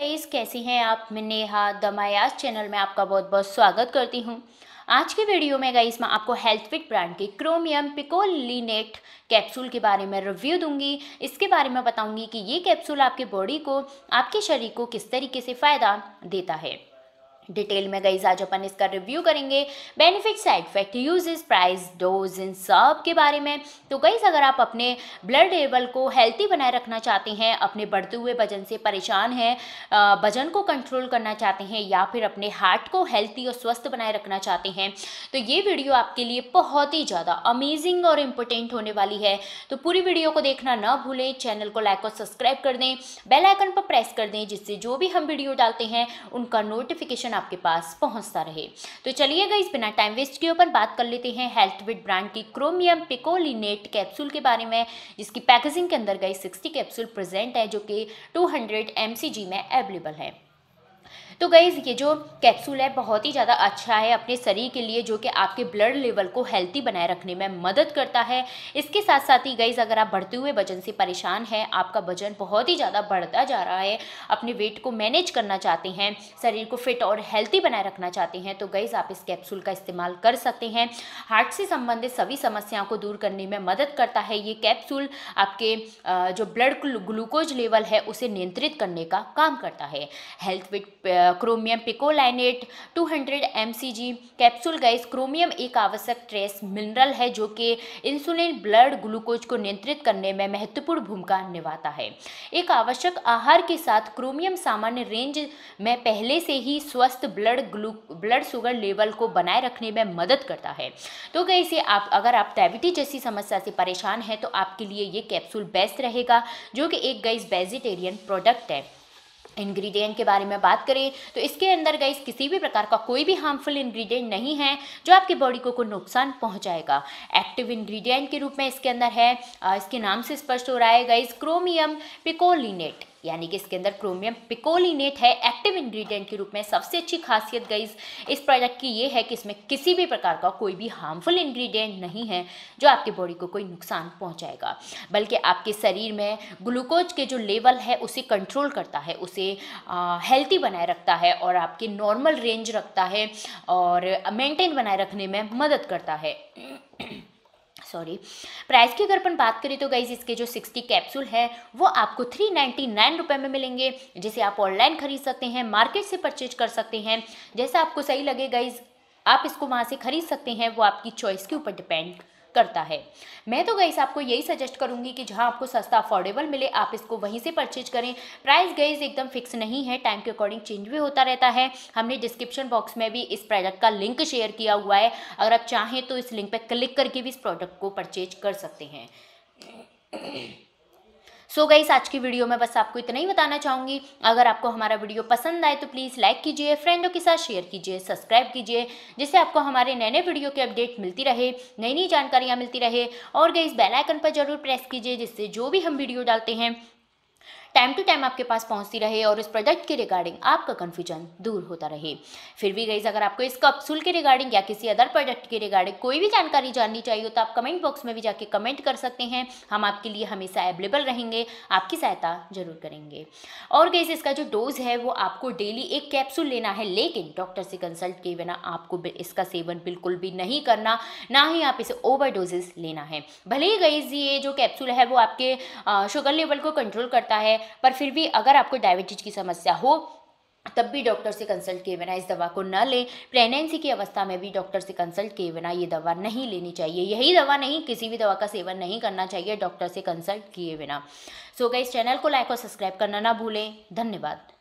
guys कैसी हैं आप मैं नेहा दमायास चैनल में आपका बहुत बहुत स्वागत करती हूँ आज के वीडियो में गाइस मैं आपको हेल्थ फिट ब्रांड की क्रोमियम पिकोलिनेट कैप्सूल के बारे में रिव्यू दूंगी इसके बारे में बताऊंगी कि ये कैप्सूल आपके बॉडी को आपके शरीर को किस तरीके से फ़ायदा देता है डिटेल में गई आज अपन इसका रिव्यू करेंगे benefit side effect uses price dose इन सब के बारे में तो गई अगर आप अपने ब्लड लेवल को हेल्थी बनाए रखना चाहते हैं अपने बढ़ते हुए वजन से परेशान हैं वजन को कंट्रोल करना चाहते हैं या फिर अपने हार्ट को हेल्थी और स्वस्थ बनाए रखना चाहते हैं तो ये वीडियो आपके लिए बहुत ही ज़्यादा अमेजिंग और इम्पोर्टेंट होने वाली है तो पूरी वीडियो को देखना ना भूलें चैनल को लाइक और सब्सक्राइब कर दें बेलाइकन पर प्रेस कर दें जिससे जो भी हम वीडियो डालते हैं उनका नोटिफिकेशन आपके पास पहुंचता रहे तो चलिए इस बिना टाइम वेस्ट के ऊपर बात कर लेते हैं हेल्थ विद ब्रांड की क्रोमियम पिकोलिनेट कैप्सूल के बारे में जिसकी पैकेजिंग के अंदर गई सिक्सटी कैप्सूल प्रेजेंट है जो कि टू हंड्रेड में अवेलेबल है तो गईज़ ये जो कैप्सूल है बहुत ही ज़्यादा अच्छा है अपने शरीर के लिए जो कि आपके ब्लड लेवल को हेल्थी बनाए रखने में मदद करता है इसके साथ साथ ही गईज़ अगर आप बढ़ते हुए वजन से परेशान हैं आपका वजन बहुत ही ज़्यादा बढ़ता जा रहा है अपने वेट को मैनेज करना चाहते हैं शरीर को फिट और हेल्थी बनाए रखना चाहते हैं तो गईज़ आप इस कैप्सूल का इस्तेमाल कर सकते हैं हार्ट से संबंधित सभी समस्याओं को दूर करने में मदद करता है ये कैप्सूल आपके जो ब्लड ग्लूकोज लेवल है उसे नियंत्रित करने का काम करता है Healthvit chromium picolinate 200 MCG capsule guys chromium एक आवश्यक ट्रेस मिनरल है जो कि इंसुलिन ब्लड ग्लूकोज को नियंत्रित करने में महत्वपूर्ण भूमिका निभाता है एक आवश्यक आहार के साथ क्रोमियम सामान्य रेंज में पहले से ही स्वस्थ ब्लड ग्लू ब्लड शुगर लेवल को बनाए रखने में मदद करता है तो कैसे आप अगर आप डायबिटीज जैसी समस्या से परेशान हैं तो आपके लिए ये कैप्सूल बेस्ट रहेगा जो कि एक गैस वेजिटेरियन प्रोडक्ट है इंग्रेडिएंट के बारे में बात करें तो इसके अंदर गाइस किसी भी प्रकार का कोई भी हार्मफुल इंग्रेडिएंट नहीं है जो आपकी बॉडी को कोई नुकसान पहुंचाएगा एक्टिव इंग्रेडिएंट के रूप में इसके अंदर है इसके नाम से स्पष्ट हो रहा है गाइस क्रोमियम पिकोलिनेट यानी कि इसके अंदर क्रोमियम पिकोलिनेट है एक्टिव इंग्रेडिएंट के रूप में सबसे अच्छी खासियत गई इस प्रोडक्ट की ये है कि इसमें किसी भी प्रकार का कोई भी हार्मफुल इंग्रेडिएंट नहीं है जो आपकी बॉडी को कोई नुकसान पहुंचाएगा बल्कि आपके शरीर में ग्लूकोज के जो लेवल है उसे कंट्रोल करता है उसे हेल्थी बनाए रखता है और आपके नॉर्मल रेंज रखता है और मेनटेन बनाए रखने में मदद करता है सॉरी प्राइस की अगर अपन बात करें तो गाइज इसके जो सिक्सटी कैप्सूल है वो आपको थ्री नाइन्टी नाइन रुपये में मिलेंगे जिसे आप ऑनलाइन खरीद सकते हैं मार्केट से परचेज कर सकते हैं जैसा आपको सही लगे गाइज आप इसको वहाँ से खरीद सकते हैं वो आपकी चॉइस के ऊपर डिपेंड करता है मैं तो गई आपको यही सजेस्ट करूंगी कि जहां आपको सस्ता अफोर्डेबल मिले आप इसको वहीं से परचेज करें प्राइस गईज एकदम फिक्स नहीं है टाइम के अकॉर्डिंग चेंज भी होता रहता है हमने डिस्क्रिप्शन बॉक्स में भी इस प्रोडक्ट का लिंक शेयर किया हुआ है अगर आप चाहें तो इस लिंक पर क्लिक करके भी इस प्रोडक्ट को परचेज कर सकते हैं सो so गई आज की वीडियो में बस आपको इतना ही बताना चाहूँगी अगर आपको हमारा वीडियो पसंद आए तो प्लीज़ लाइक कीजिए फ्रेंडों के साथ शेयर कीजिए सब्सक्राइब कीजिए जिससे आपको हमारे नए नए वीडियो के अपडेट मिलती रहे नई नई जानकारियाँ मिलती रहे और गई बेलाइकन पर जरूर प्रेस कीजिए जिससे जो भी हम वीडियो डालते हैं टाइम टू टाइम आपके पास पहुंचती रहे और इस प्रोडक्ट के रिगार्डिंग आपका कन्फ्यूजन दूर होता रहे फिर भी गईज अगर आपको इस कप्सूल के रिगार्डिंग या किसी अदर प्रोडक्ट के रिगार्डिंग कोई भी जानकारी जाननी चाहिए तो आप कमेंट बॉक्स में भी जाके कमेंट कर सकते हैं हम आपके लिए हमेशा अवेलेबल रहेंगे आपकी सहायता जरूर करेंगे और गईज इसका जो डोज है वो आपको डेली एक कैप्सूल लेना है लेकिन डॉक्टर से कंसल्ट किए बिना आपको इसका सेवन बिल्कुल भी नहीं करना ना ही आप इसे ओवर लेना है भले ही गईज ये जो कैप्सूल है वो आपके शुगर लेवल को कंट्रोल करता है पर फिर भी अगर आपको डायबिटीज की समस्या हो तब भी डॉक्टर से कंसल्ट किए बिना इस दवा को न लें प्रेगनेंसी की अवस्था में भी डॉक्टर से कंसल्ट किए बिना ये दवा नहीं लेनी चाहिए यही दवा नहीं किसी भी दवा का सेवन नहीं करना चाहिए डॉक्टर से कंसल्ट किए बिना सो so, इस चैनल को लाइक और सब्सक्राइब करना ना भूलें धन्यवाद